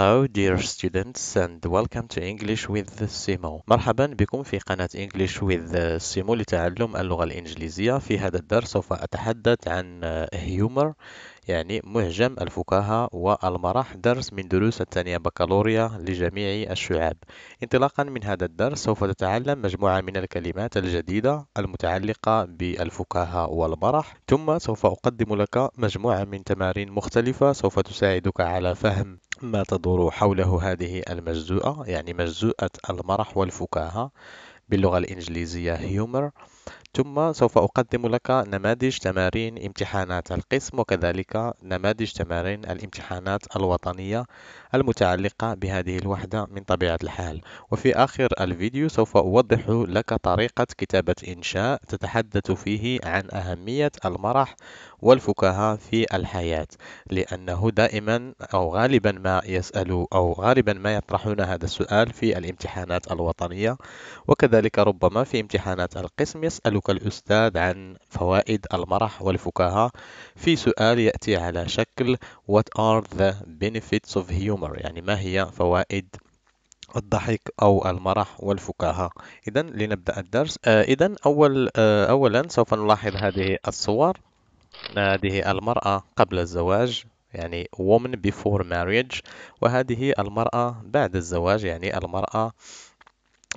Hello dear students and welcome to English with Simo مرحبا بكم في قناة English with Simo لتعلم اللغة الإنجليزية في هذا الدرس سوف أتحدث عن humor يعني مهجم الفكاهة والمرح درس من دروس الثانية بكالوريا لجميع الشعاب انطلاقا من هذا الدرس سوف تتعلم مجموعة من الكلمات الجديدة المتعلقة بالفكاهة والمرح ثم سوف أقدم لك مجموعة من تمارين مختلفة سوف تساعدك على فهم ما تدور حوله هذه المجزوءة يعني مجزوءة المرح والفكاهة باللغة الإنجليزية humor ثم سوف أقدم لك نماذج تمارين امتحانات القسم وكذلك نماذج تمارين الامتحانات الوطنية المتعلقة بهذه الوحدة من طبيعة الحال وفي آخر الفيديو سوف أوضح لك طريقة كتابة إنشاء تتحدث فيه عن أهمية المرح والفكاهة في الحياة لأنه دائما أو غالبا ما يسأل أو غالبا ما يطرحون هذا السؤال في الامتحانات الوطنية وكذلك ربما في امتحانات القسم يسألون يسألك الأستاذ عن فوائد المرح والفكاهة في سؤال يأتي على شكل What are the benefits of humor؟ يعني ما هي فوائد الضحك أو المرح والفكاهة إذا لنبدأ الدرس آه إذا أول آه أولا سوف نلاحظ هذه الصور هذه المرأة قبل الزواج يعني woman before marriage وهذه المرأة بعد الزواج يعني المرأة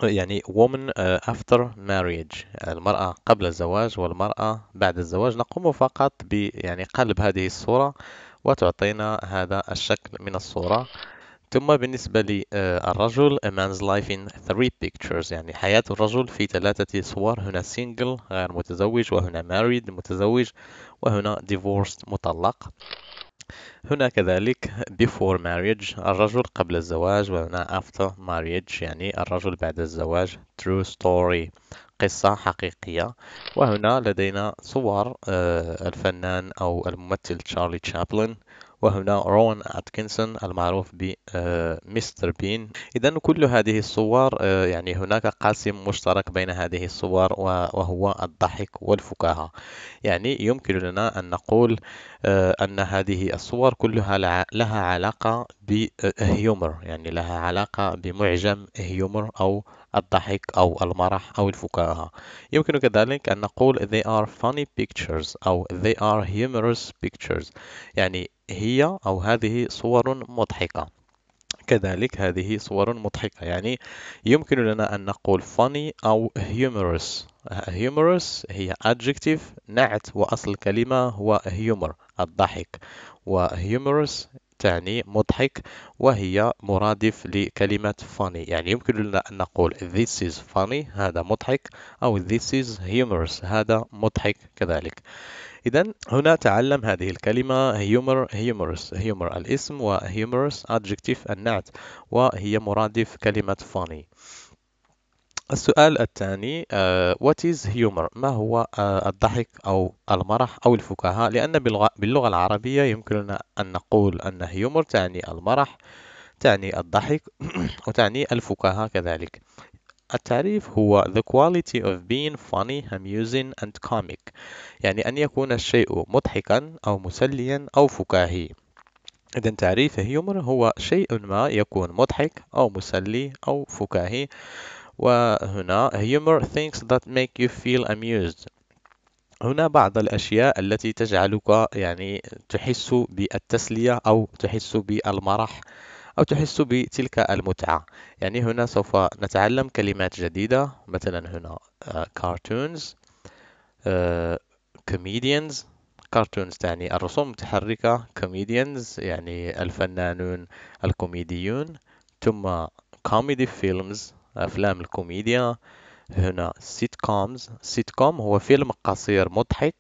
يعني woman uh, after marriage المرأة قبل الزواج والمرأة بعد الزواج نقوم فقط ب يعني قلب هذه الصورة وتعطينا هذا الشكل من الصورة ثم بالنسبة للرجل uh, a man's life in three pictures يعني حياة الرجل في ثلاثة صور هنا single غير متزوج وهنا married متزوج وهنا divorced مطلق هنا كذلك before marriage الرجل قبل الزواج وهنا after marriage يعني الرجل بعد الزواج true story قصة حقيقية وهنا لدينا صور آه، الفنان أو الممثل تشارلي تشابلن وهنا رون أتكنسون المعروف بمستر آه، بين إذا كل هذه الصور آه، يعني هناك قاسم مشترك بين هذه الصور وهو الضحك والفكاهة يعني يمكن لنا أن نقول آه، أن هذه الصور كلها لها علاقة بهيومر يعني لها علاقة بمعجم هيومر أو الضحك أو المرح أو الفكاهة يمكن كذلك أن نقول they are funny pictures أو they are humorous pictures يعني هي أو هذه صور مضحكة كذلك هذه صور مضحكة يعني يمكن لنا أن نقول funny أو humorous humorous هي adjective نعت وأصل الكلمة هو humor الضحك و humorous تعني مضحك وهي مرادف لكلمة funny يعني يمكن لنا أن نقول this is funny هذا مضحك أو this is humorous هذا مضحك كذلك إذا هنا تعلم هذه الكلمة humor humorous humor الاسم و humorous adjective النعت وهي مرادف كلمة funny السؤال الثاني uh, what is humor ما هو uh, الضحك أو المرح أو الفكاهة لأن باللغة العربية يمكننا أن نقول أن humor تعني المرح تعني الضحك وتعني الفكاهة كذلك التعريف هو the quality of being funny, amusing and comic يعني أن يكون الشيء مضحكا أو مسليا أو فكاهي إذا تعريف هيومر هو شيء ما يكون مضحك أو مسلي أو فكاهي وهنا humor things that make you feel amused هنا بعض الأشياء التي تجعلك يعني تحس بالتسلية أو تحس بالمرح أو تحس بتلك المتعة يعني هنا سوف نتعلم كلمات جديدة مثلا هنا آه، cartoons آه، comedians cartoons تعني الرسوم المتحركة comedians يعني الفنانون الكوميديون ثم comedy films أفلام الكوميديا هنا سيت كومز سيت كوم هو فيلم قصير مضحك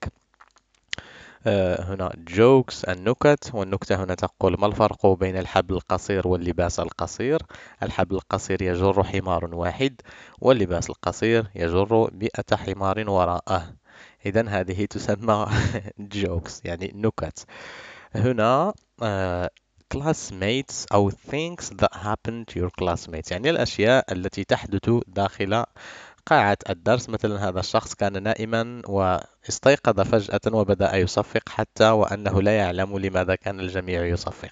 آه، هنا جوكس النكت والنكتة هنا تقول ما الفرق بين الحبل القصير واللباس القصير الحبل القصير يجر حمار واحد واللباس القصير يجر مئة حمار وراءه إذا هذه تسمى جوكس يعني نكت هنا آه، classmates أو things that happen to your classmates يعني الأشياء التي تحدث داخل قاعة الدرس مثلا هذا الشخص كان نائما واستيقظ فجأة وبدأ يصفق حتى وأنه لا يعلم لماذا كان الجميع يصفق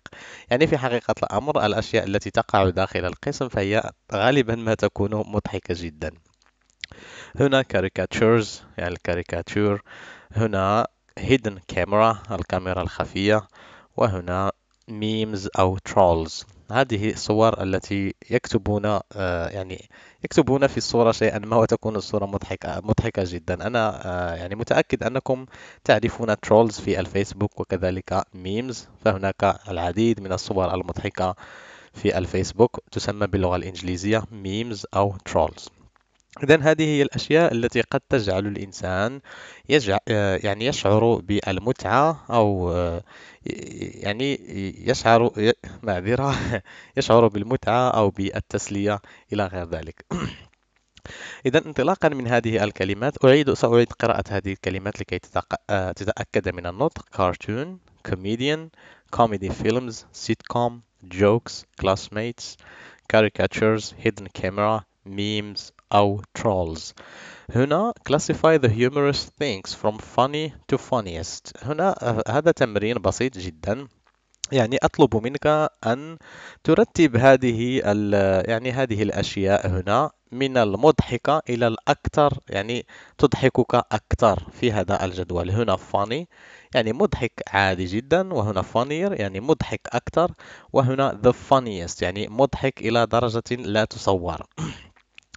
يعني في حقيقة الأمر الأشياء التي تقع داخل القسم فهي غالبا ما تكون مضحكة جدا هنا caricatures يعني الكاريكاتور هنا hidden camera الكاميرا الخفية وهنا ميمز أو ترولز هذه الصور التي يكتبون آه، يعني يكتبون في الصورة شيئا ما وتكون الصورة مضحكة مضحكة جدا أنا آه، يعني متأكد أنكم تعرفون ترولز في الفيسبوك وكذلك ميمز فهناك العديد من الصور المضحكة في الفيسبوك تسمى باللغة الإنجليزية ميمز أو ترولز إذا هذه هي الأشياء التي قد تجعل الإنسان يجع... آه، يعني يشعر بالمتعة أو آه، يعني يشعر معذرة يشعر بالمتعة أو بالتسلية إلى غير ذلك إذا انطلاقا من هذه الكلمات أعيد سأعيد قراءة هذه الكلمات لكي آه، تتأكد من النطق كارتون كوميديان كوميدي فيلمز سيت كوم jokes classmates caricatures hidden camera memes أو trolls هنا classify the humorous things from funny to funniest هنا آه، هذا تمرين بسيط جدا يعني أطلب منك أن ترتب هذه يعني هذه الأشياء هنا من المضحكة إلى الأكثر يعني تضحكك أكثر في هذا الجدول هنا funny يعني مضحك عادي جدا وهنا funnier يعني مضحك أكثر وهنا the funniest يعني مضحك إلى درجة لا تصور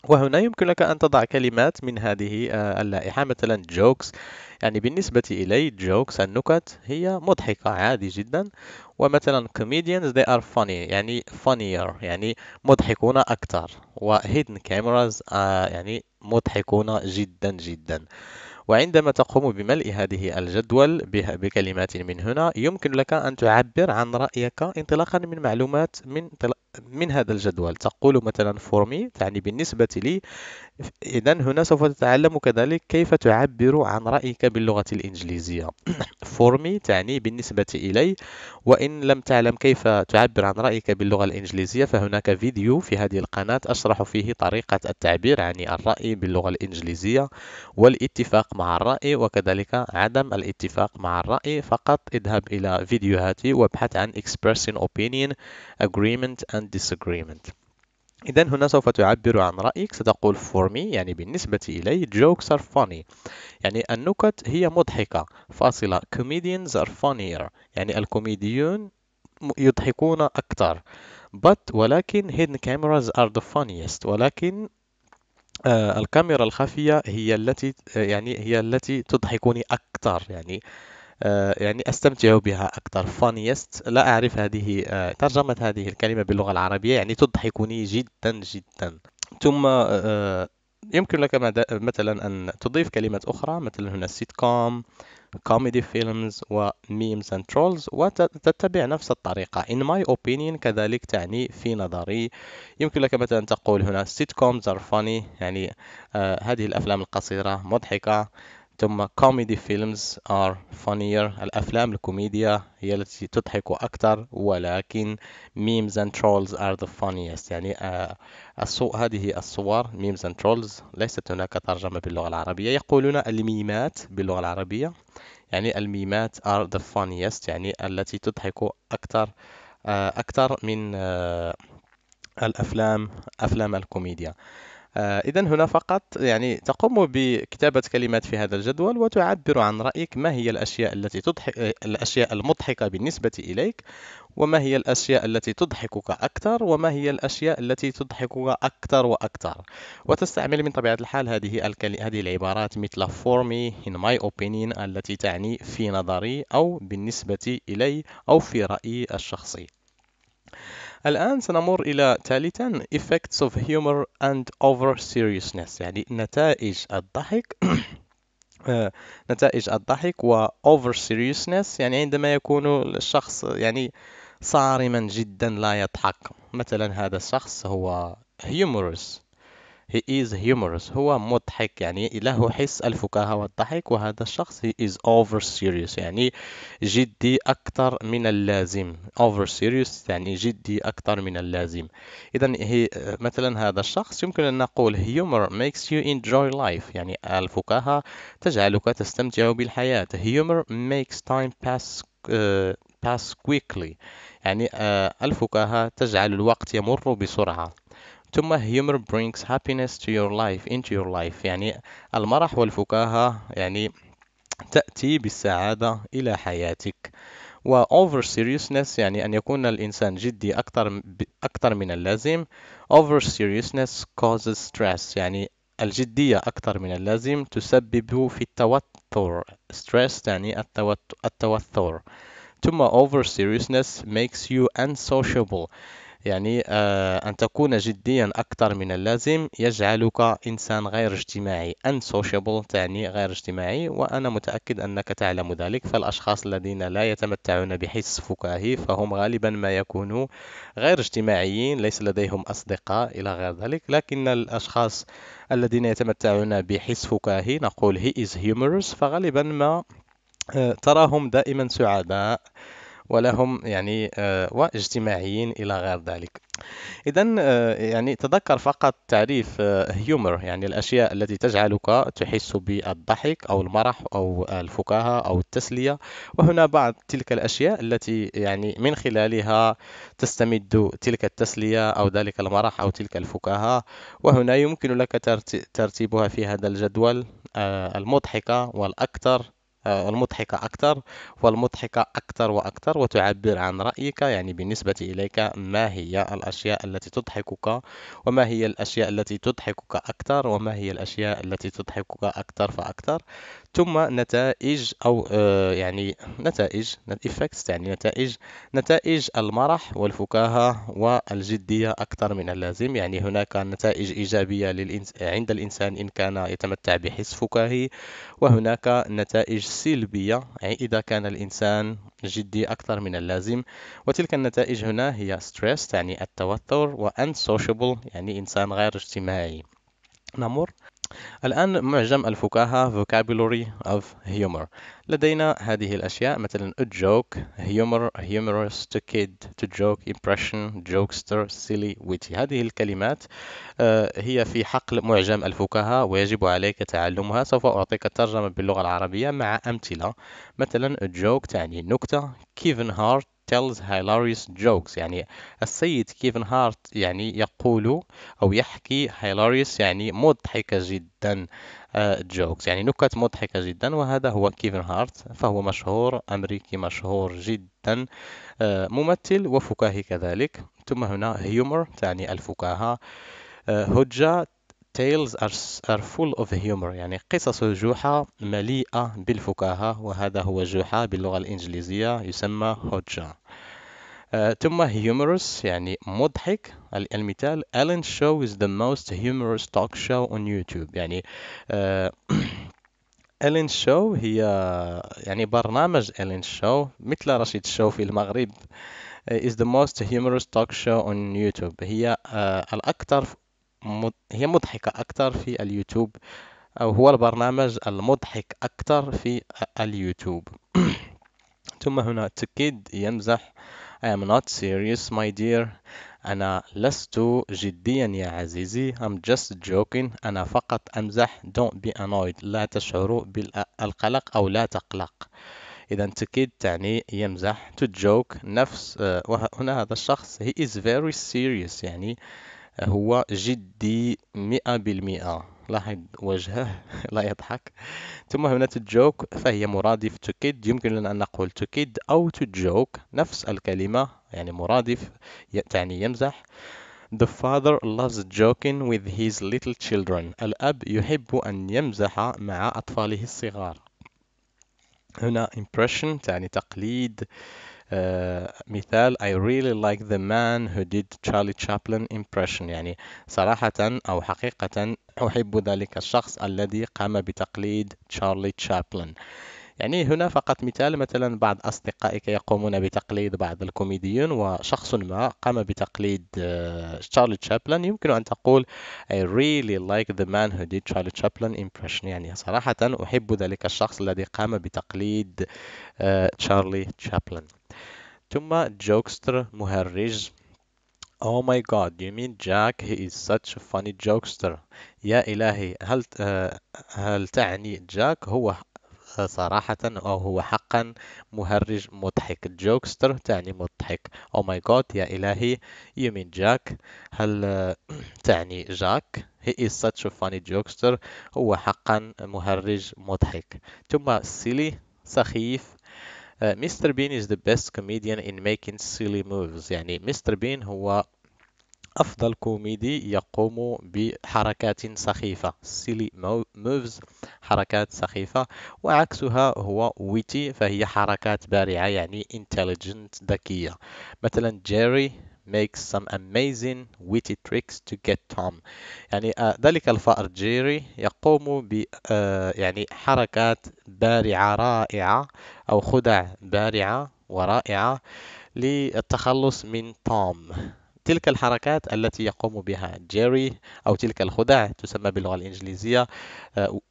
وهنا يمكنك أن تضع كلمات من هذه آه، اللائحة مثلا جوكس يعني بالنسبة إلي جوكس النكت هي مضحكة عادي جدا ومثلا comedians they are funny يعني funnier يعني مضحكون أكثر و hidden cameras آه، يعني مضحكون جدا جدا وعندما تقوم بملء هذه الجدول بكلمات من هنا يمكن لك أن تعبر عن رأيك انطلاقا من معلومات من من هذا الجدول تقول مثلا for me تعني بالنسبة لي إذا هنا سوف تتعلم كذلك كيف تعبر عن رأيك باللغة الإنجليزية for me تعني بالنسبة إلي وإن لم تعلم كيف تعبر عن رأيك باللغة الإنجليزية فهناك فيديو في هذه القناة أشرح فيه طريقة التعبير عن يعني الرأي باللغة الإنجليزية والاتفاق مع الرأي وكذلك عدم الاتفاق مع الرأي فقط اذهب إلى فيديوهاتي وابحث عن expressing opinion agreement and and disagreement إذا هنا سوف تعبر عن رأيك ستقول for me يعني بالنسبة إلي jokes are funny يعني النكت هي مضحكة فاصلة comedians are funnier يعني الكوميديون يضحكون أكثر but ولكن hidden cameras are the funniest ولكن آه، الكاميرا الخفية هي التي آه، يعني هي التي تضحكني أكثر يعني آه، يعني أستمتع بها أكثر فانيست لا أعرف هذه آه، ترجمة هذه الكلمة باللغة العربية يعني تضحكني جدا جدا ثم آه، يمكن لك مثلا أن تضيف كلمات أخرى مثلا هنا سيت كوم كوميدي فيلمز وميمز اند ترولز وتتبع نفس الطريقة ان ماي اوبينيون كذلك تعني في نظري يمكن لك مثلا تقول هنا سيت كومز ار فاني يعني آه هذه الأفلام القصيرة مضحكة ثم comedy films are funnier الأفلام الكوميديا هي التي تضحك أكثر ولكن memes and trolls are the funniest يعني آه، الصو... هذه الصور memes and trolls ليست هناك ترجمة باللغة العربية يقولون الميمات باللغة العربية يعني الميمات are the funniest يعني التي تضحك أكثر آه، أكثر من آه، الأفلام أفلام الكوميديا آه، إذا هنا فقط يعني تقوم بكتابة كلمات في هذا الجدول وتعبر عن رأيك ما هي الأشياء التي تضحك آه، الأشياء المضحكة بالنسبة إليك وما هي الأشياء التي تضحكك أكثر وما هي الأشياء التي تضحكك أكثر وأكثر وتستعمل من طبيعة الحال هذه هذه العبارات مثل for me in my opinion التي تعني في نظري أو بالنسبة إلي أو في رأيي الشخصي الآن سنمر إلى ثالثا effects of humor and over seriousness يعني نتائج الضحك آه، نتائج الضحك و over seriousness يعني عندما يكون الشخص يعني صارما جدا لا يضحك مثلا هذا الشخص هو humorous he is humorous هو مضحك يعني له حس الفكاهة والضحك وهذا الشخص he is over serious يعني جدي أكثر من اللازم over serious يعني جدي أكثر من اللازم إذا هي مثلا هذا الشخص يمكن أن نقول humor makes you enjoy life يعني الفكاهة تجعلك تستمتع بالحياة humor makes time pass uh, pass quickly يعني uh, الفكاهة تجعل الوقت يمر بسرعة ثم humor brings happiness to your life into your life يعني المرح والفكاهة يعني تأتي بالسعادة إلى حياتك و over seriousness يعني أن يكون الإنسان جدي أكثر أكثر من اللازم over seriousness causes stress يعني الجدية أكثر من اللازم تسبب في التوتر stress يعني التوتر, التوتر. ثم over seriousness makes you unsociable يعني آه، أن تكون جديا أكثر من اللازم يجعلك إنسان غير اجتماعي unsociable تعني غير اجتماعي وأنا متأكد أنك تعلم ذلك فالأشخاص الذين لا يتمتعون بحس فكاهي فهم غالبا ما يكونوا غير اجتماعيين ليس لديهم أصدقاء إلى غير ذلك لكن الأشخاص الذين يتمتعون بحس فكاهي نقول he is humorous فغالبا ما آه، تراهم دائما سعداء ولهم يعني آه، واجتماعيين إلى غير ذلك إذا آه، يعني تذكر فقط تعريف هيومر آه، يعني الأشياء التي تجعلك تحس بالضحك أو المرح أو الفكاهة أو التسلية وهنا بعض تلك الأشياء التي يعني من خلالها تستمد تلك التسلية أو ذلك المرح أو تلك الفكاهة وهنا يمكن لك ترتيبها في هذا الجدول المضحكة والأكثر آه، المضحكة أكثر والمضحكة أكثر وأكثر وتعبر عن رأيك يعني بالنسبة إليك ما هي الأشياء التي تضحكك وما هي الأشياء التي تضحكك أكثر وما هي الأشياء التي تضحكك أكثر فأكثر ثم نتائج أو آه، يعني نتائج effects يعني نتائج نتائج المرح والفكاهة والجدية أكثر من اللازم يعني هناك نتائج إيجابية عند الإنسان إن كان يتمتع بحس فكاهي وهناك نتائج سلبية يعني إذا كان الإنسان جدي أكثر من اللازم وتلك النتائج هنا هي stress يعني التوتر و unsociable يعني إنسان غير اجتماعي نمر الآن معجم الفكاهة Vocabulary of Humor لدينا هذه الأشياء مثلا a joke, humor, humorous, to kid, to joke, impression, jokester, silly, witty هذه الكلمات آه، هي في حقل معجم الفكاهة ويجب عليك تعلمها سوف أعطيك الترجمة باللغة العربية مع أمثلة مثلا a joke تعني نكتة, Kevin Hart tells hilarious jokes يعني السيد كيفن هارت يعني يقول أو يحكي hilarious يعني مضحكة جدا آه، jokes يعني نكت مضحكة جدا وهذا هو كيفن هارت فهو مشهور أمريكي مشهور جدا آه، ممثل وفكاهي كذلك ثم هنا هيومر تعني الفكاهة آه، هجة tales are, are full of humor يعني قصص جحا مليئة بالفكاهة وهذا هو جحا باللغة الإنجليزية يسمى هوجا آه، uh, ثم humorous يعني مضحك المثال Alan show is the most humorous talk show on YouTube يعني uh, آه، ألين هي يعني برنامج ألين شو مثل رشيد شو في المغرب آه، is the most humorous talk show on YouTube هي الأكثر هي مضحكة أكثر في اليوتيوب أو هو البرنامج المضحك أكثر في اليوتيوب ثم هنا تكيد يمزح I am not serious my dear أنا لست جديا يا عزيزي I'm just joking أنا فقط أمزح don't be annoyed لا تشعر بالقلق أو لا تقلق إذا تكيد تعني يمزح to joke نفس آه، وهنا هذا الشخص he is very serious يعني هو جدي مئة بالمئة لاحظ وجهه لا يضحك ثم هنا to joke فهي مرادف to kid لنا أن نقول to kid أو to joke نفس الكلمة يعني مرادف تعني يمزح The father loves joking with his little children. الأب يحب أن يمزح مع أطفاله الصغار. هنا impression تعني تقليد آه، مثال I really like the man who did Charlie Chaplin impression يعني صراحة أو حقيقة أحب ذلك الشخص الذي قام بتقليد تشارلي تشابلن يعني هنا فقط مثال مثلا بعض أصدقائك يقومون بتقليد بعض الكوميديين وشخص ما قام بتقليد تشارلي آه، تشابلن يمكن أن تقول I really like the man who did Charlie Chaplin impression يعني صراحة أحب ذلك الشخص الذي قام بتقليد تشارلي آه، تشابلن ثم جوكستر مهرج Oh my god, you mean Jack? He is such a funny jokester. يا إلهي هل آه، هل تعني جاك هو صراحة أو هو حقا مهرج مضحك جوكستر تعني مضحك أو ماي جاد يا إلهي يو مين جاك هل تعني جاك هي از ساتش فاني جوكستر هو حقا مهرج مضحك ثم سيلي سخيف مستر آه، بين is the best comedian in making silly moves يعني مستر بين هو أفضل كوميدي يقوم بحركات سخيفة silly moves حركات سخيفة وعكسها هو ويتي فهي حركات بارعة يعني intelligent ذكية مثلا جيري makes some amazing witty tricks to get Tom يعني آه، ذلك الفأر جيري يقوم ب آه، يعني حركات بارعة رائعة أو خدع بارعة ورائعة للتخلص من توم تلك الحركات التي يقوم بها جيري أو تلك الخدع تسمى باللغة الإنجليزية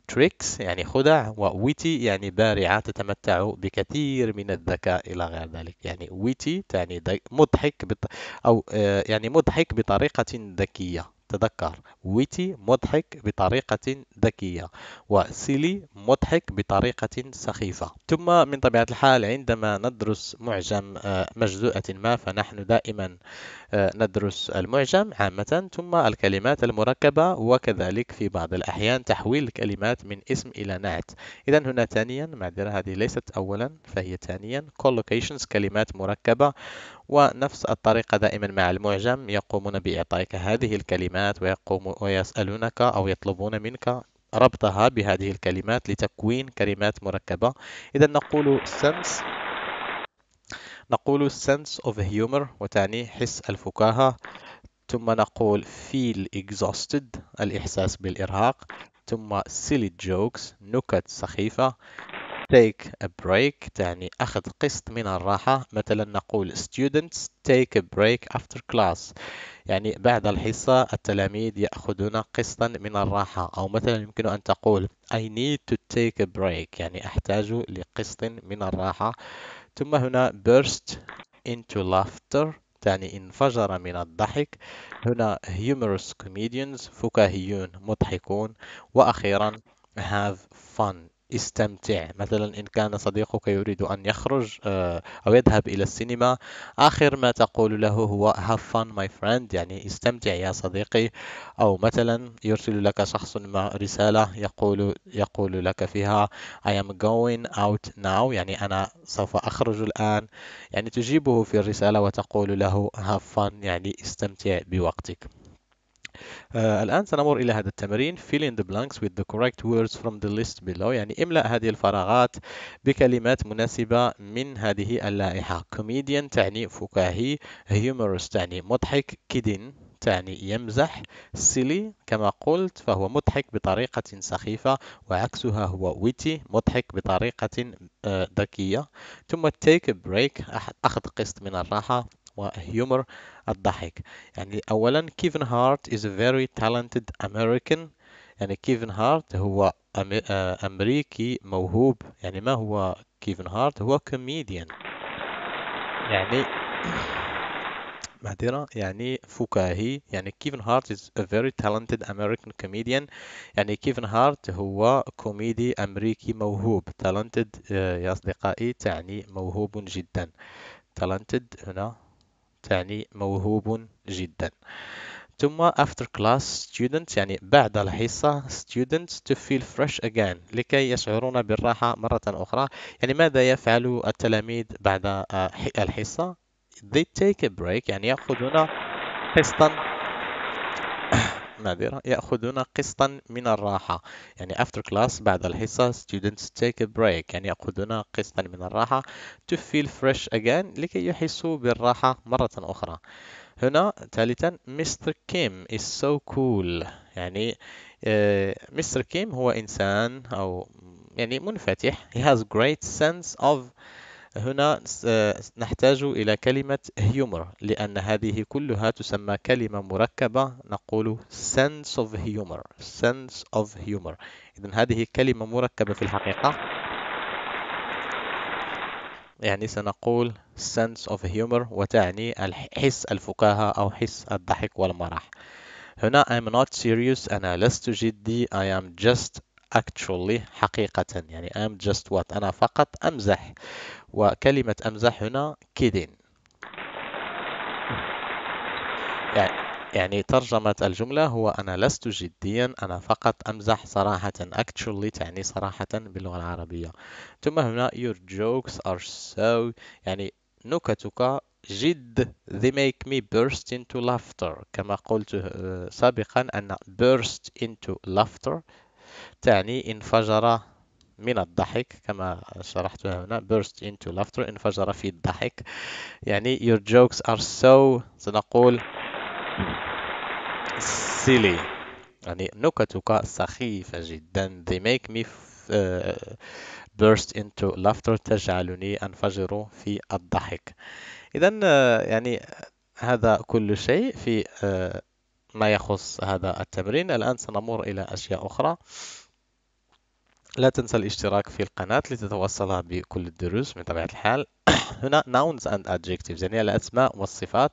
تريكس آه، يعني خدع وويتي يعني بارعة تتمتع بكثير من الذكاء إلى غير ذلك يعني ويتي تعني مضحك بط... أو آه، يعني مضحك بطريقة ذكية تذكر ويتي مضحك بطريقة ذكية وسيلي مضحك بطريقة سخيفة ثم من طبيعة الحال عندما ندرس معجم آه، مجزوءة ما فنحن دائما ندرس المعجم عامة ثم الكلمات المركبة وكذلك في بعض الأحيان تحويل الكلمات من اسم إلى نعت إذا هنا ثانيا معذرة هذه ليست أولا فهي ثانيا collocations كلمات مركبة ونفس الطريقة دائما مع المعجم يقومون بإعطائك هذه الكلمات ويقوم ويسألونك أو يطلبون منك ربطها بهذه الكلمات لتكوين كلمات مركبة إذا نقول sense نقول sense of humor وتعني حس الفكاهة ثم نقول feel exhausted الإحساس بالإرهاق ثم silly jokes نكت سخيفة take a break تعني أخذ قسط من الراحة مثلا نقول students take a break after class يعني بعد الحصة التلاميذ يأخذون قسطا من الراحة أو مثلا يمكن أن تقول I need to take a break يعني أحتاج لقسط من الراحة ثم هنا burst into laughter تعني انفجر من الضحك هنا humorous comedians فكاهيون مضحكون وأخيرا have fun استمتع مثلا إن كان صديقك يريد أن يخرج آه، أو يذهب إلى السينما آخر ما تقول له هو have fun my friend يعني استمتع يا صديقي أو مثلا يرسل لك شخص ما رسالة يقول يقول لك فيها I am going out now يعني أنا سوف أخرج الآن يعني تجيبه في الرسالة وتقول له have fun يعني استمتع بوقتك آه الآن سنمر إلى هذا التمرين fill in the blanks with the correct words from the list below يعني املأ هذه الفراغات بكلمات مناسبة من هذه اللائحة comedian تعني فكاهي humorous تعني مضحك kidding تعني يمزح Silly كما قلت فهو مضحك بطريقة سخيفة وعكسها هو witty مضحك بطريقة آه، ذكية ثم take a break أخذ قسط من الراحة وهيومر الضحك يعني أولا كيفن هارت is a very talented American يعني كيفن هارت هو آه، أمريكي موهوب يعني ما هو كيفن هارت هو كوميديان يعني معذرة يعني فكاهي يعني كيفن هارت is a very talented American comedian يعني كيفن هارت هو كوميدي أمريكي موهوب talented آه، يا أصدقائي تعني موهوب جدا talented هنا تعني موهوب جدا ثم after class student يعني بعد الحصة students to feel fresh again لكي يشعرون بالراحة مرة أخرى يعني ماذا يفعل التلاميذ بعد آه، الحصة they take a break يعني يأخذون قسطا معذره يأخذون قسطا من الراحة يعني after class بعد الحصة students take a break يعني يأخذون قسطا من الراحة to feel fresh again لكي يحسوا بالراحة مرة أخرى هنا ثالثا مستر كيم is so cool يعني مستر آه، كيم هو إنسان أو يعني منفتح he has great sense of هنا نحتاج إلى كلمة humor لأن هذه كلها تسمى كلمة مركبة نقول sense of humor sense of humor إذا هذه كلمة مركبة في الحقيقة يعني سنقول sense of humor وتعني حس الفكاهة أو حس الضحك والمرح هنا I'm not serious أنا لست جدي I am just actually حقيقة يعني I'm just what أنا فقط أمزح وكلمة أمزح هنا كيدين يعني-, يعني ترجمة الجملة هو أنا لست جديا أنا فقط أمزح صراحة actually تعني صراحة باللغة العربية ثم هنا your jokes are so يعني نكتك جد they make me burst into laughter كما قلت آه، سابقا أن burst into laughter تعني انفجر من الضحك كما شرحت هنا burst into laughter انفجر في الضحك يعني your jokes are so سنقول silly يعني نكتك سخيفة جدا they make me uh, burst into laughter تجعلني أنفجر في الضحك إذا uh, يعني هذا كل شيء في uh, ما يخص هذا التمرين الآن سنمر إلى أشياء أخرى لا تنسى الاشتراك في القناة لتتوصل بكل الدروس من طبيعة الحال هنا nouns and adjectives يعني الأسماء والصفات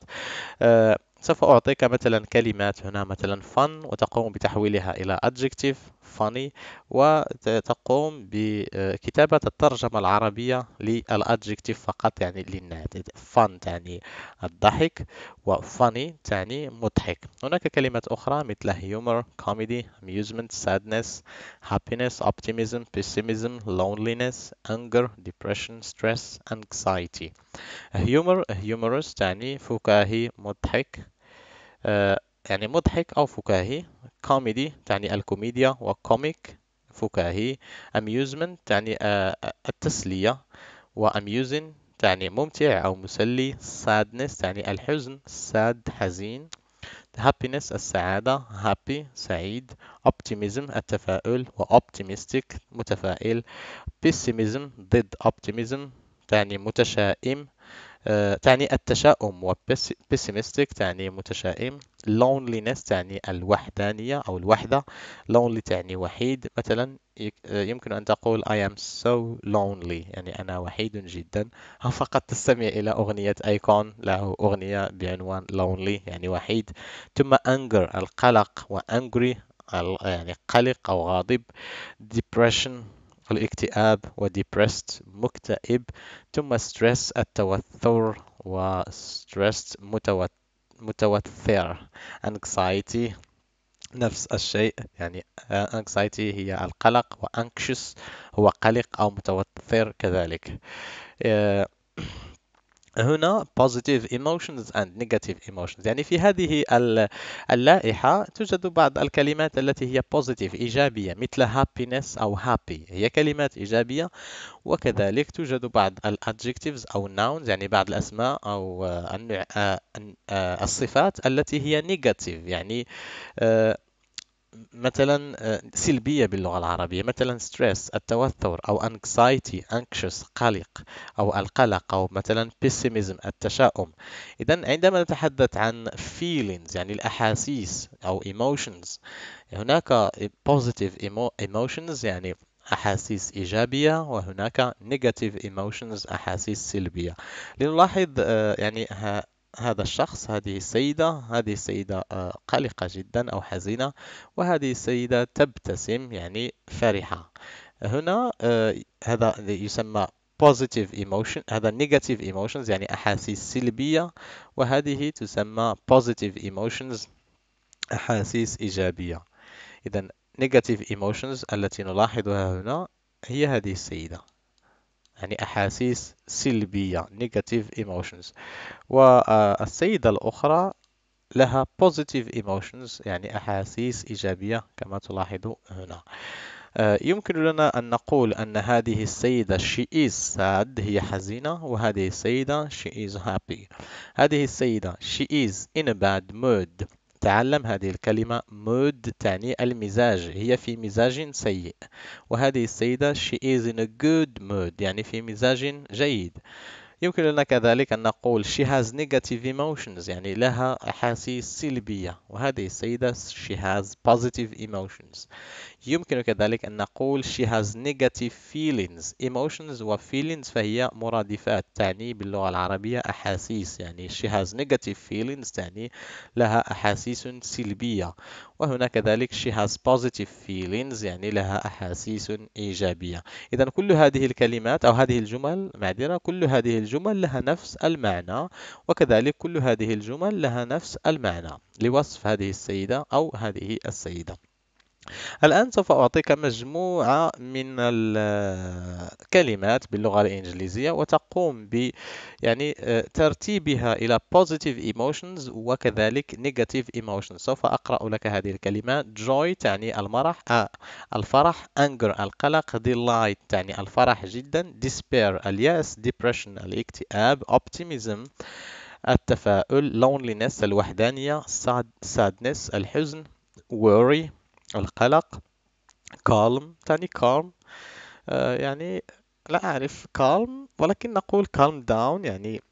آه، سوف أعطيك مثلا كلمات هنا مثلا fun وتقوم بتحويلها إلى adjective فاني وتقوم بكتابة الترجمة العربية للأدجكتيف فقط يعني للنعت فان تعني الضحك وفاني تعني مضحك هناك كلمات أخرى مثل humor, comedy, amusement, sadness, happiness, optimism, pessimism, loneliness, anger, depression, stress, anxiety humor, humorous تعني فكاهي مضحك آه، يعني مضحك أو فكاهي كوميدي تعني الكوميديا وكوميك فكاهي amusement تعني آه، آه، التسلية وamusing تعني ممتع أو مسلي sadness تعني الحزن sad حزين happiness السعادة happy سعيد optimism التفاؤل وoptimistic متفائل pessimism ضد optimism تعني متشائم آه، تعني التشاؤم و pessimistic تعني متشائم loneliness تعني الوحدانية أو الوحدة lonely تعني وحيد مثلا يمكن أن تقول I am so lonely يعني أنا وحيد جدا فقط تستمع إلى أغنية أيكون له أغنية بعنوان lonely يعني وحيد ثم anger القلق وangry يعني قلق أو غاضب depression الاكتئاب وديبرست مكتئب ثم stress التوتر وstressed متوتر متوتر anxiety نفس الشيء يعني anxiety هي القلق و anxious هو قلق أو متوتر كذلك آه، هنا positive emotions and negative emotions يعني في هذه اللائحة توجد بعض الكلمات التي هي positive إيجابية مثل happiness أو happy هي كلمات إيجابية وكذلك توجد بعض adjectives أو nouns يعني بعض الأسماء أو آه، آه، آه، الصفات التي هي negative يعني مثلا آه، سلبية باللغة العربية مثلا stress التوتر أو anxiety anxious قلق أو القلق أو مثلا pessimism التشاؤم إذا عندما نتحدث عن feelings يعني الأحاسيس أو emotions هناك positive emotions يعني أحاسيس إيجابية وهناك negative emotions أحاسيس سلبية لنلاحظ آه، يعني هذا الشخص هذه السيدة هذه السيدة آه، قلقة جدا أو حزينة وهذه السيدة تبتسم يعني فرحة هنا آه، هذا يسمى positive emotion هذا negative emotions يعني أحاسيس سلبية وهذه تسمى positive emotions أحاسيس إيجابية إذا negative emotions التي نلاحظها هنا هي هذه السيدة يعني أحاسيس سلبية negative emotions والسيدة الأخرى لها positive emotions يعني أحاسيس إيجابية كما تلاحظ هنا آه، يمكن لنا أن نقول أن هذه السيدة she is sad هي حزينة وهذه السيدة she is happy هذه السيدة she is in a bad mood تعلم هذه الكلمة مود تعني المزاج هي في مزاج سيء وهذه السيدة she is in a good mood يعني في مزاج جيد يمكننا كذلك أن نقول she has negative emotions يعني لها أحاسيس سلبية وهذه السيدة she has positive emotions يمكن كذلك أن نقول she has negative feelings emotions و feelings فهي مرادفات تعني باللغة العربية أحاسيس يعني she has negative feelings تعني لها أحاسيس سلبية وهناك ذلك she has positive feelings يعني لها أحاسيس إيجابية إذا كل هذه الكلمات أو هذه الجمل معذرة كل هذه الجمل لها نفس المعنى وكذلك كل هذه الجمل لها نفس المعنى لوصف هذه السيدة أو هذه السيدة الآن سوف أعطيك مجموعة من الكلمات باللغة الإنجليزية وتقوم ب يعني آه، ترتيبها إلى positive emotions وكذلك negative emotions سوف أقرأ لك هذه الكلمات joy تعني المرح آه، الفرح anger القلق delight تعني الفرح جدا despair اليأس depression الاكتئاب optimism التفاؤل loneliness الوحدانية sad, sadness الحزن worry القلق كالم تعني كالم آه، يعني لا أعرف كالم ولكن نقول كالم داون يعني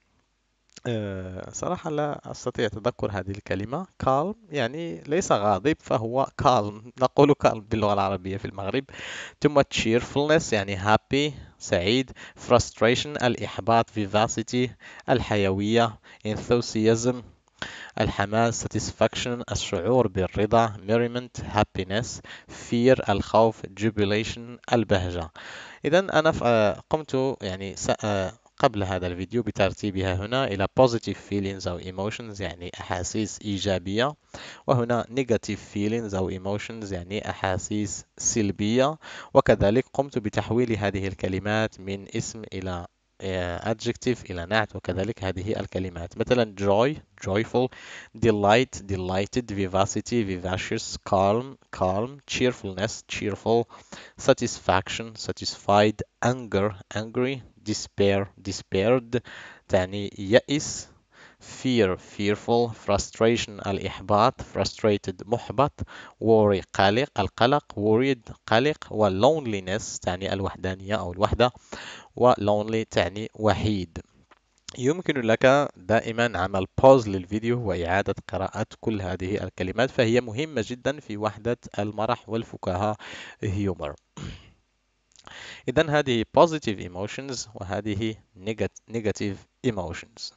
آه، صراحة لا أستطيع تذكر هذه الكلمة كالم يعني ليس غاضب فهو كالم نقول كالم باللغة العربية في المغرب ثم cheerfulness يعني happy سعيد frustration الإحباط vivacity الحيوية enthusiasm الحماس satisfaction الشعور بالرضا merriment happiness fear الخوف jubilation البهجة إذا أنا آه، قمت يعني آه، قبل هذا الفيديو بترتيبها هنا إلى positive feelings أو emotions يعني أحاسيس إيجابية وهنا negative feelings أو emotions يعني أحاسيس سلبية وكذلك قمت بتحويل هذه الكلمات من اسم إلى adjective إلى نعت وكذلك هذه الكلمات مثلا joy joyful delight delighted vivacity vivacious calm calm cheerfulness cheerful satisfaction satisfied anger angry despair despaired تعني يأس fear fearful frustration الإحباط frustrated محبط worry قلق القلق worried قلق و loneliness تعني الوحدانية أو الوحدة و lonely تعني وحيد يمكن لك دائما عمل pause للفيديو وإعادة قراءة كل هذه الكلمات فهي مهمة جدا في وحدة المرح والفكاهة humor إذا هذه positive emotions وهذه negative emotions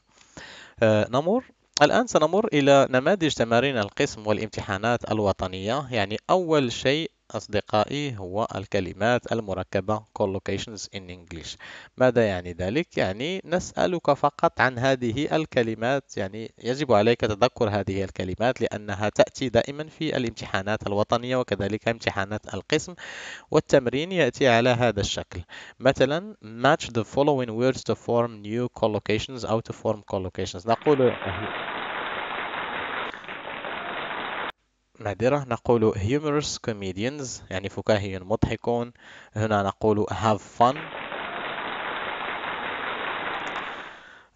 آه، نمر الآن سنمر إلى نماذج تمارين القسم والامتحانات الوطنية يعني أول شيء أصدقائي هو الكلمات المركبة collocations in English ماذا يعني ذلك؟ يعني نسألك فقط عن هذه الكلمات يعني يجب عليك تذكر هذه الكلمات لأنها تأتي دائما في الامتحانات الوطنية وكذلك امتحانات القسم والتمرين يأتي على هذا الشكل مثلا match the following words to form new collocations أو to form collocations نقول نادرة نقول humorous comedians يعني فكاهي مضحكون هنا نقول have fun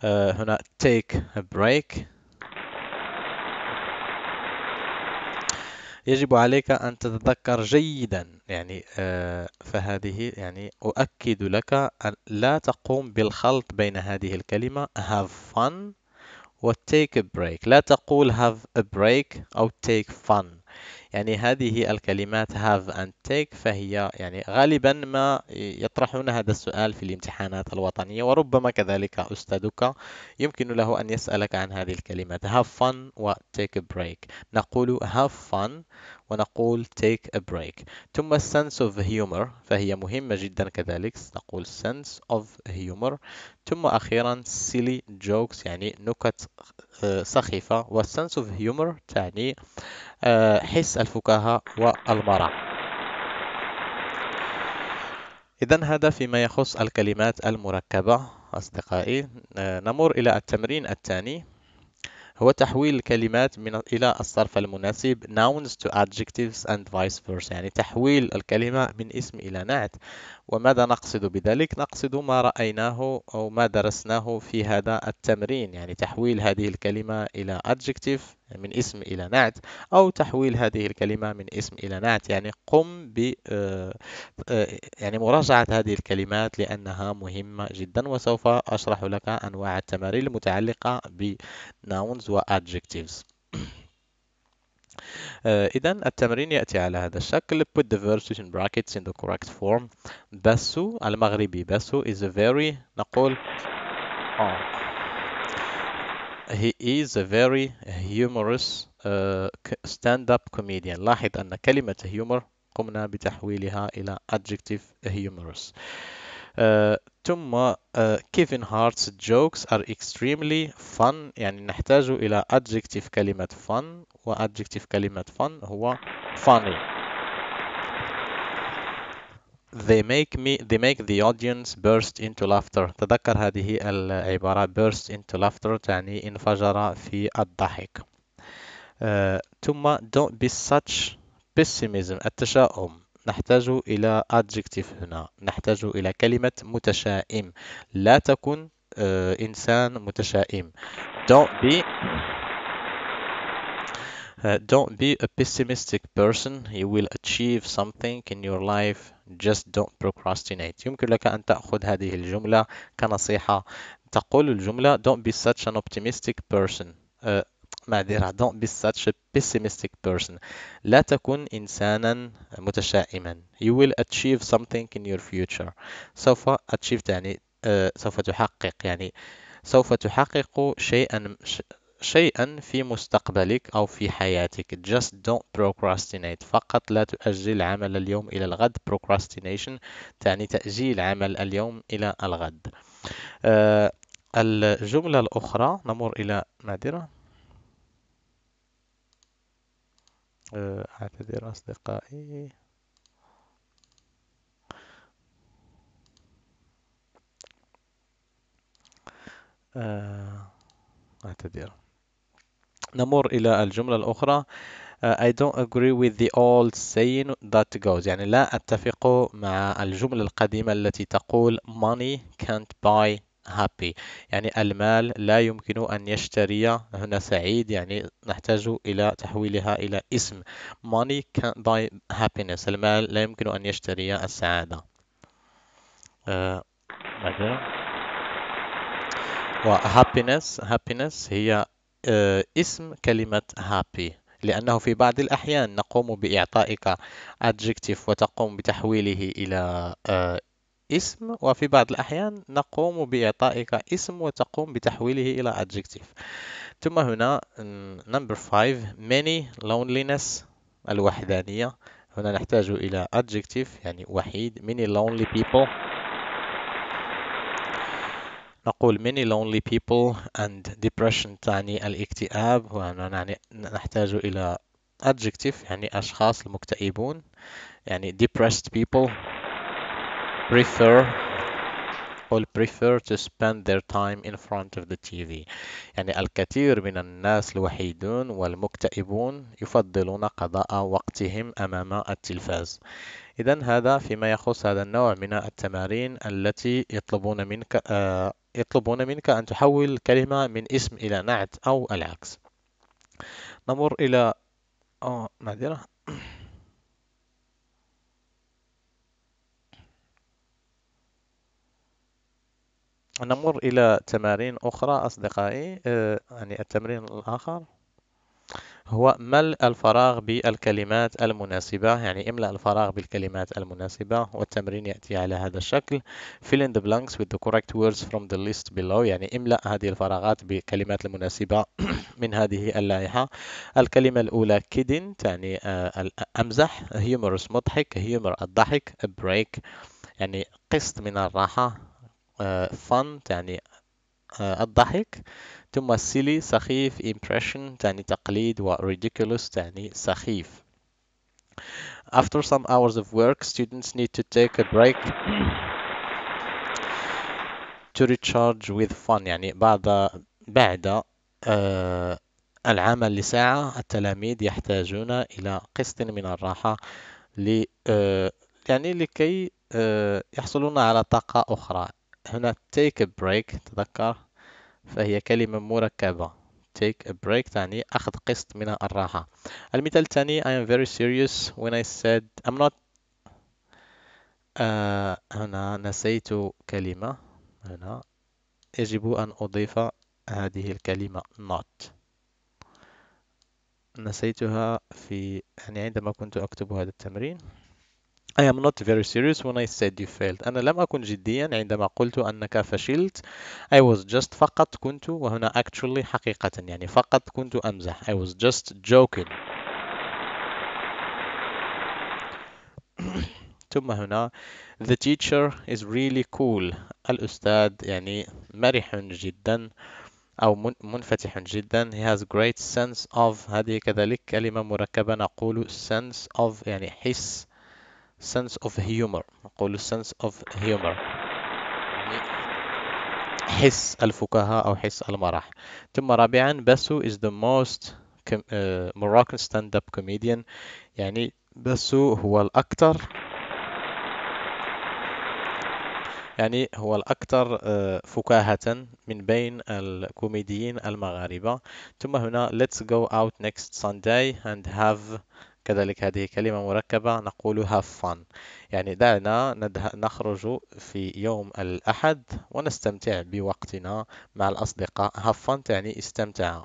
آه، هنا take a break يجب عليك أن تتذكر جيدا يعني آه، فهذه يعني أؤكد لك أن لا تقوم بالخلط بين هذه الكلمة have fun و take a break لا تقول have a break أو take fun يعني هذه الكلمات have and take فهي يعني غالبا ما يطرحون هذا السؤال في الامتحانات الوطنية وربما كذلك أستاذك يمكن له أن يسألك عن هذه الكلمات have fun و take a break نقول have fun ونقول take a break ثم sense of humor فهي مهمة جدا كذلك نقول sense of humor ثم أخيرا silly jokes يعني نكت آه، سخيفة sense of humor تعني آه، حس الفكاهة والمرح إذا هذا فيما يخص الكلمات المركبة أصدقائي آه، نمر إلى التمرين الثاني هو تحويل الكلمات من إلى الصرف المناسب nouns to adjectives and vice versa يعني تحويل الكلمة من اسم إلى نعت وماذا نقصد بذلك؟ نقصد ما رأيناه أو ما درسناه في هذا التمرين يعني تحويل هذه الكلمة إلى adjective يعني من اسم إلى نعت أو تحويل هذه الكلمة من اسم إلى نعت يعني قم ب آه، آه، يعني مراجعة هذه الكلمات لأنها مهمة جدا وسوف أشرح لك أنواع التمارين المتعلقة ب nouns و adjectives إذا التمرين يأتي على هذا الشكل put the verbs in brackets in the correct form بسو المغربي بسو is a very نقول oh. he is a very humorous uh, stand-up comedian لاحظ أن كلمة humor قمنا بتحويلها إلى adjective humorous ثم كيفن هارتس jokes are extremely fun يعني نحتاج إلى adjective كلمة fun و adjective كلمة fun هو funny they make me they make the audience burst into laughter تذكر هذه العبارة burst into laughter تعني انفجر في الضحك uh, ثم don't be such pessimism التشاؤم نحتاج إلى adjective هنا نحتاج إلى كلمة متشائم لا تكن إنسان متشائم don't be Uh, don't be a pessimistic person you will achieve something in your life just don't procrastinate يمكن لك أن تأخذ هذه الجملة كنصيحة تقول الجملة don't be such an optimistic person uh, معذرة don't be such a pessimistic person لا تكن إنسانا متشائما you will achieve something in your future سوف achieve يعني uh, سوف تحقق يعني سوف تحقق شيئا شيئا في مستقبلك أو في حياتك just don't procrastinate فقط لا تؤجل عمل اليوم إلى الغد procrastination تعني تأجيل عمل اليوم إلى الغد uh, الجملة الأخرى نمر إلى نادرة أعتذر أصدقائي آه، أعتذر نمر إلى الجملة الأخرى آه، I don't agree with the old saying that goes يعني لا أتفق مع الجملة القديمة التي تقول money can't buy happy يعني المال لا يمكن أن يشتري هنا سعيد يعني نحتاج إلى تحويلها إلى اسم money can buy happiness المال لا يمكن أن يشتري السعادة آه و happiness happiness هي آه اسم كلمة happy لأنه في بعض الأحيان نقوم بإعطائك adjective وتقوم بتحويله إلى آه اسم وفي بعض الأحيان نقوم بإعطائك اسم وتقوم بتحويله إلى adjective ثم هنا number 5 many loneliness الوحدانية هنا نحتاج إلى adjective يعني وحيد many lonely people نقول many lonely people and depression تعني الاكتئاب وهنا نحتاج إلى adjective يعني أشخاص المكتئبون يعني depressed people prefer all prefer to spend their time in front of the TV يعني الكثير من الناس الوحيدون والمكتئبون يفضلون قضاء وقتهم أمام التلفاز إذا هذا فيما يخص هذا النوع من التمارين التي يطلبون منك آه يطلبون منك أن تحول كلمة من اسم إلى نعت أو العكس نمر إلى آه معذرة نمر إلى تمارين أخرى أصدقائي آه، يعني التمرين الآخر هو ملء الفراغ بالكلمات المناسبة يعني املأ الفراغ بالكلمات المناسبة والتمرين يأتي على هذا الشكل fill in the blanks with the correct words from the list below يعني املأ هذه الفراغات بالكلمات المناسبة من هذه اللائحة الكلمة الأولى kidding تعني آه، أمزح humorous مضحك humor الضحك a break يعني قسط من الراحة آه، fun تعني آه، الضحك ثم silly سخيف impression تعني تقليد و ridiculous تعني سخيف After some hours of work, students need to take a break to recharge with fun يعني بعد بعد آه، العمل لساعة التلاميذ يحتاجون إلى قسط من الراحة ل يعني لكي يحصلون على طاقة أخرى هنا take a break تذكر فهي كلمة مركبة take a break تعني أخذ قسط من الراحة المثال الثاني I am very serious when I said I'm not آه هنا نسيت كلمة هنا يجب أن أضيف هذه الكلمة not نسيتها في يعني عندما كنت أكتب هذا التمرين I am not very serious when I said you failed. أنا لم أكن جديا عندما قلت أنك فشلت. I was just فقط كنت وهنا actually حقيقة يعني فقط كنت أمزح. I was just joking. ثم هنا the teacher is really cool الأستاذ يعني مرح جدا أو منفتح جدا he has great sense of هذه كذلك كلمة مركبة نقول sense of يعني حس sense of humor نقول sense of humor يعني حس الفكاهة أو حس المرح ثم رابعا باسو is the most com- uh, Moroccan stand-up comedian يعني باسو هو الأكثر يعني هو الأكثر آه، فكاهة من بين الكوميديين المغاربة ثم هنا let's go out next Sunday and have كذلك هذه كلمة مركبة نقولها fun يعني دعنا نخرج في يوم الأحد ونستمتع بوقتنا مع الأصدقاء have fun تعني استمتع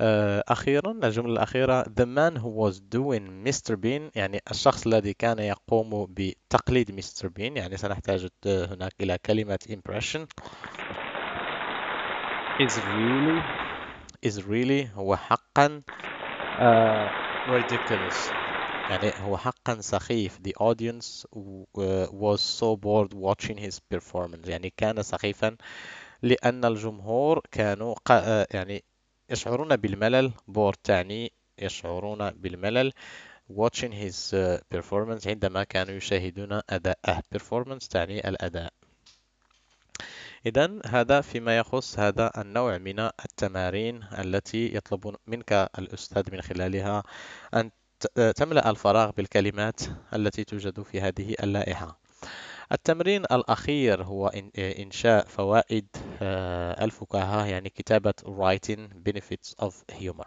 آه، أخيرا الجملة الأخيرة The man who was doing Mr. Bean يعني الشخص الذي كان يقوم بتقليد Mr. Bean يعني سنحتاج هناك إلى كلمة impression is really is really هو حقا uh, ridiculous يعني هو حقا سخيف the audience was so bored watching his performance يعني كان سخيفا لأن الجمهور كانوا آه، يعني يشعرون بالملل bored تعني يشعرون بالملل watching his آه، performance عندما كانوا يشاهدون أداءه performance تعني الأداء إذا هذا فيما يخص هذا النوع من التمارين التي يطلب منك الأستاذ من خلالها أن تملأ الفراغ بالكلمات التي توجد في هذه اللائحة التمرين الأخير هو إنشاء فوائد آه، الفكاهة يعني كتابة Writing Benefits of Humor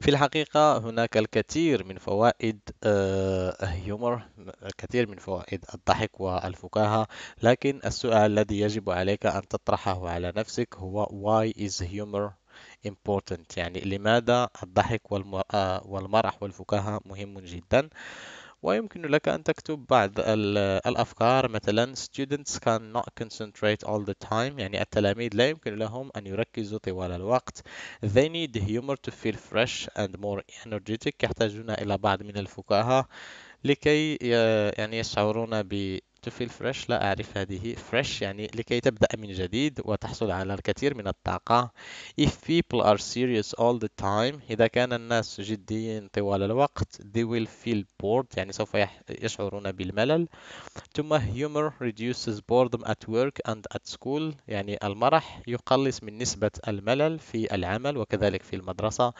في الحقيقة هناك الكثير من فوائد آه، هيومر الكثير من فوائد الضحك والفكاهة لكن السؤال الذي يجب عليك أن تطرحه على نفسك هو why is humor important يعني لماذا الضحك آه، والمرح والفكاهة مهم جدا ويمكن لك أن تكتب بعض الأفكار مثلا students cannot concentrate all the time يعني التلاميذ لا يمكن لهم أن يركزوا طوال الوقت they need humor to feel fresh and more energetic يحتاجون إلى بعض من الفكاهة لكي آه، يعني يشعرون to feel fresh لا أعرف هذه fresh يعني لكي تبدأ من جديد وتحصل على الكثير من الطاقة if people are serious all the time إذا كان الناس جديين طوال الوقت they will feel bored يعني سوف يشعرون بالملل ثم humor reduces boredom at work and at school يعني المرح يقلص من نسبة الملل في العمل وكذلك في المدرسة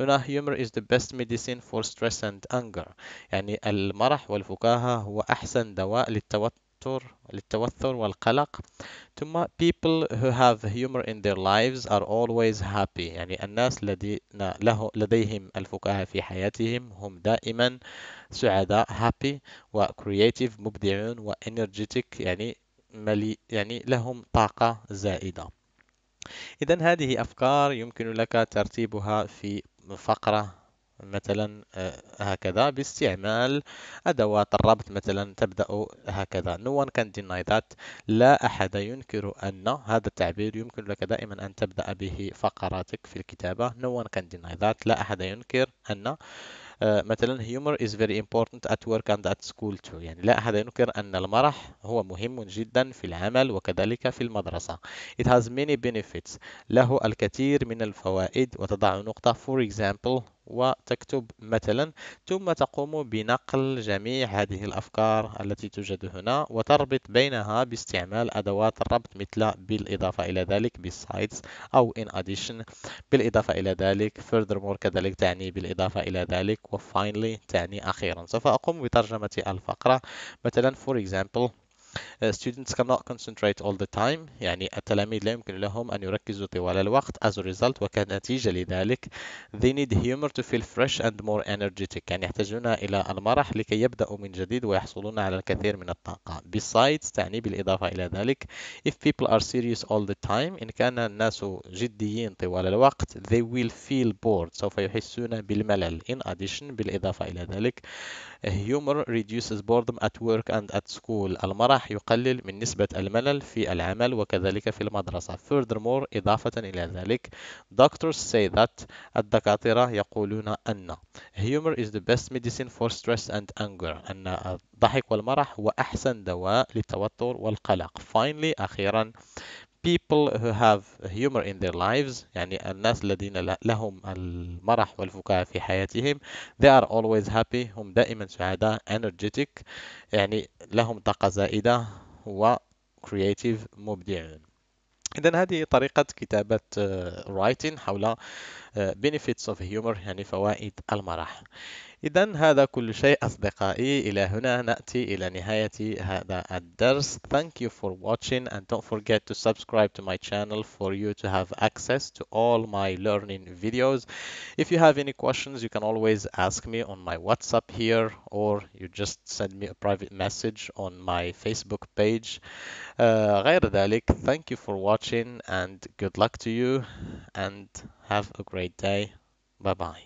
هنا humor is the best medicine for stress and anger يعني المرح والفكاهة هو أحسن دواء للتوتر للتوتر للتوتر والقلق ثم people who have humor in their lives are always happy يعني الناس الذين له لديهم الفكاهة في حياتهم هم دائما سعداء happy و creative مبدعون و energetic يعني ملي يعني لهم طاقة زائدة إذا هذه أفكار يمكن لك ترتيبها في فقرة مثلا آه، هكذا باستعمال أدوات الربط مثلا تبدأ هكذا no one can deny that لا أحد ينكر أن هذا التعبير يمكن لك دائما أن تبدأ به فقراتك في الكتابة no one can deny that لا أحد ينكر أن آه، مثلا humor is very important at work and at school too يعني لا أحد ينكر أن المرح هو مهم جدا في العمل وكذلك في المدرسة it has many benefits له الكثير من الفوائد وتضع نقطة for example وتكتب مثلا ثم تقوم بنقل جميع هذه الأفكار التي توجد هنا وتربط بينها باستعمال أدوات الربط مثل بالإضافة إلى ذلك besides أو ان اديشن بالإضافة إلى ذلك furthermore كذلك تعني بالإضافة إلى ذلك وفاينلي تعني أخيرا سوف أقوم بترجمة الفقرة مثلا فور اكزامبل Uh, students cannot concentrate all the time يعني التلاميذ لا يمكن لهم أن يركزوا طوال الوقت as a result وكنتيجة لذلك they need humor to feel fresh and more energetic يعني يحتاجون إلى المرح لكي يبدأوا من جديد ويحصلون على الكثير من الطاقة besides تعني بالإضافة إلى ذلك if people are serious all the time إن كان الناس جديين طوال الوقت they will feel bored سوف يحسون بالملل in addition بالإضافة إلى ذلك humor reduces boredom at work and at school المرح راح يقلل من نسبة الملل في العمل وكذلك في المدرسة. Furthermore, إضافة إلى ذلك, doctors say that الدكاترة يقولون أن humor is the best medicine for stress and anger. أن الضحك والمرح هو أحسن دواء للتوتر والقلق. Finally, أخيرا, people who have humor in their lives يعني الناس الذين لهم المرح والفكاهة في حياتهم they are always happy هم دائما سعداء energetic يعني لهم طاقة زائدة و creative مبدعون إذا هذه طريقة كتابة آه، writing حول آه، benefits of humor يعني فوائد المرح إذا هذا كل شيء أصدقائي إلى هنا نأتي إلى نهاية هذا الدرس Thank you for watching and don't forget to subscribe to my channel for you to have access to all my learning videos If you have any questions you can always ask me on my WhatsApp here or you just send me a private message on my Facebook page uh, غير ذلك Thank you for watching and good luck to you and have a great day Bye bye